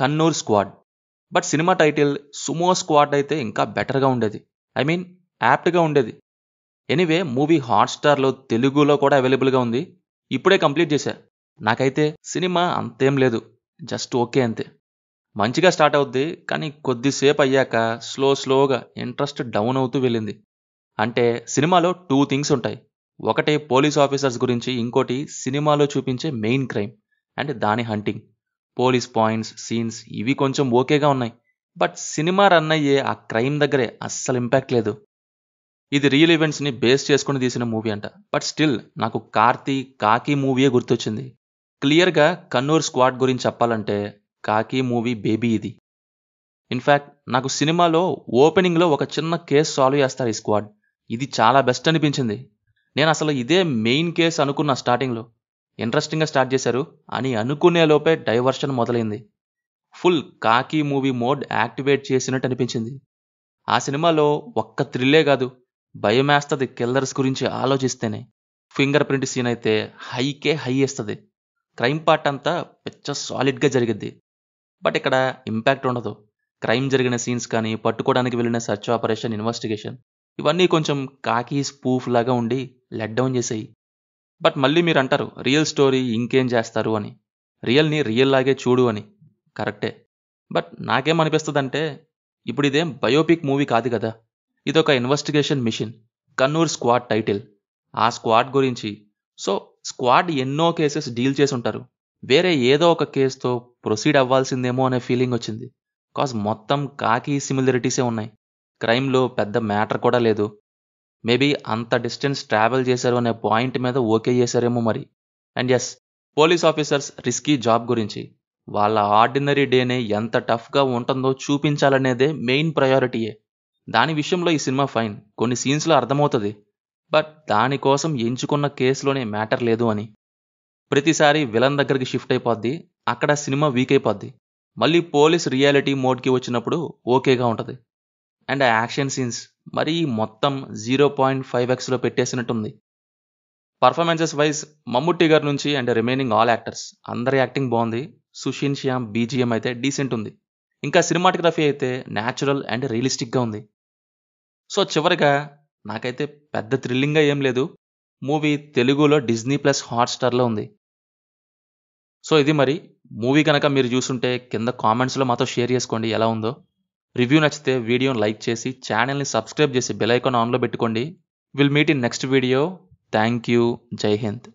Kannur squad but cinema title sumo squad అయితే ఇంకా బెటర్గా ఉండేది ఐ మీన్ యాప్ట్గా ఉండేది ఎనీవే మూవీ హాట్స్టార్లో తెలుగులో కూడా అవైలబుల్గా ఉంది ఇప్పుడే కంప్లీట్ చేశా నాకైతే సినిమా అంతేం లేదు జస్ట్ ఓకే అంతే మంచిగా స్టార్ట్ అవుద్ది కానీ కొద్దిసేపు అయ్యాక స్లో స్లోగా ఇంట్రెస్ట్ డౌన్ అవుతూ వెళ్ళింది అంటే సినిమాలో టూ థింగ్స్ ఉంటాయి ఒకటి పోలీస్ ఆఫీసర్స్ గురించి ఇంకోటి సినిమాలో చూపించే మెయిన్ క్రైమ్ అండ్ దాని హంటింగ్ పోలీస్ పాయింట్స్ సీన్స్ ఇవి కొంచెం ఓకేగా ఉన్నాయి బట్ సినిమా రన్ అయ్యే ఆ క్రైమ్ దగ్గరే అస్సలు ఇంపాక్ట్ లేదు ఇది రియల్ ఈవెంట్స్ని బేస్ చేసుకుని తీసిన మూవీ అంట బట్ స్టిల్ నాకు కార్తీ కాకి మూవీయే గుర్తొచ్చింది క్లియర్గా కన్నూర్ స్క్వాడ్ గురించి చెప్పాలంటే కాకి మూవీ బేబీ ఇది ఇన్ఫ్యాక్ట్ నాకు సినిమాలో ఓపెనింగ్లో ఒక చిన్న కేసు సాల్వ్ చేస్తారు ఈ స్క్వాడ్ ఇది చాలా బెస్ట్ అనిపించింది నేను అసలు ఇదే మెయిన్ కేసు అనుకున్నా స్టార్టింగ్లో ఇంట్రెస్టింగ్గా స్టార్ట్ చేశారు అని అనుకునే లోపే డైవర్షన్ మొదలైంది ఫుల్ కాకి మూవీ మోడ్ యాక్టివేట్ చేసినట్టు అనిపించింది ఆ సినిమాలో ఒక్క థ్రిల్లే కాదు భయమేస్తుంది కిల్లర్స్ గురించి ఆలోచిస్తేనే ఫింగర్ ప్రింట్ సీన్ అయితే హైకే హై వేస్తుంది క్రైమ్ పార్ట్ అంతా పిచ్చ సాలిడ్గా జరిగిద్ది బట్ ఇక్కడ ఇంపాక్ట్ ఉండదు క్రైమ్ జరిగిన సీన్స్ కానీ పట్టుకోవడానికి వెళ్ళిన సర్చ్ ఆపరేషన్ ఇన్వెస్టిగేషన్ ఇవన్నీ కొంచెం కాకి స్పూఫ్ లాగా ఉండి లెట్ డౌన్ చేసాయి బట్ మళ్ళీ మీరు అంటారు రియల్ స్టోరీ ఇంకేం చేస్తారు అని రియల్ని రియల్ లాగే చూడు అని కరెక్టే బట్ నాకేమనిపిస్తుంది అంటే ఇప్పుడు ఇదేం బయోపిక్ మూవీ కాదు కదా ఇదొక investigation mission Kannur squad title ఆ స్క్వాడ్ గురించి సో స్క్వాడ్ ఎన్నో కేసెస్ డీల్ చేసి ఉంటారు వేరే ఏదో ఒక కేసుతో ప్రొసీడ్ అవ్వాల్సిందేమో అనే ఫీలింగ్ వచ్చింది కాజ్ మొత్తం కాకి సిమిలరిటీసే ఉన్నాయి క్రైమ్లో పెద్ద మ్యాటర్ కూడా లేదు మేబీ అంత డిస్టెన్స్ ట్రావెల్ చేశారు అనే పాయింట్ మీద ఓకే చేశారేమో మరి and yes police officers risky job గురించి వాళ్ళ ఆర్డినరీ డేనే ఎంత టఫ్గా ఉంటుందో చూపించాలనేదే మెయిన్ ప్రయారిటీయే దాని విషయంలో ఈ సినిమా ఫైన్ కొన్ని సీన్స్లో అర్థమవుతుంది బట్ దానికోసం ఎంచుకున్న కేసులోనే మ్యాటర్ లేదు అని ప్రతిసారి విలన్ దగ్గరికి షిఫ్ట్ అయిపోద్ది అక్కడ సినిమా వీక్ అయిపోద్ది మళ్ళీ పోలీస్ రియాలిటీ మోడ్కి వచ్చినప్పుడు ఓకేగా ఉంటుంది అండ్ యాక్షన్ సీన్స్ మరి మొత్తం జీరో పాయింట్ ఫైవ్ ఎక్స్లో పెట్టేసినట్టుంది పర్ఫార్మెన్సెస్ వైజ్ మమ్ముట్టి గారి నుంచి అండ్ రిమైనింగ్ ఆల్ యాక్టర్స్ అందరి యాక్టింగ్ బాగుంది సుషీన్ శ్యామ్ బీజిఎం అయితే డీసెంట్ ఉంది ఇంకా సినిమాటోగ్రఫీ అయితే న్యాచురల్ అండ్ రియలిస్టిక్గా ఉంది సో చివరిగా నాకైతే పెద్ద థ్రిల్లింగ్గా ఏం లేదు మూవీ తెలుగులో డిజ్నీ ప్లస్ హాట్స్టార్లో ఉంది సో ఇది మరి మూవీ కనుక మీరు చూసుంటే కింద కామెంట్స్లో మాతో షేర్ చేసుకోండి ఎలా ఉందో రివ్యూ నచ్చితే వీడియోని లైక్ చేసి ఛానల్ని సబ్స్క్రైబ్ చేసి బెల్ ఐకాన్ ఆన్లో పెట్టుకోండి will meet in next video thank you Jai Hind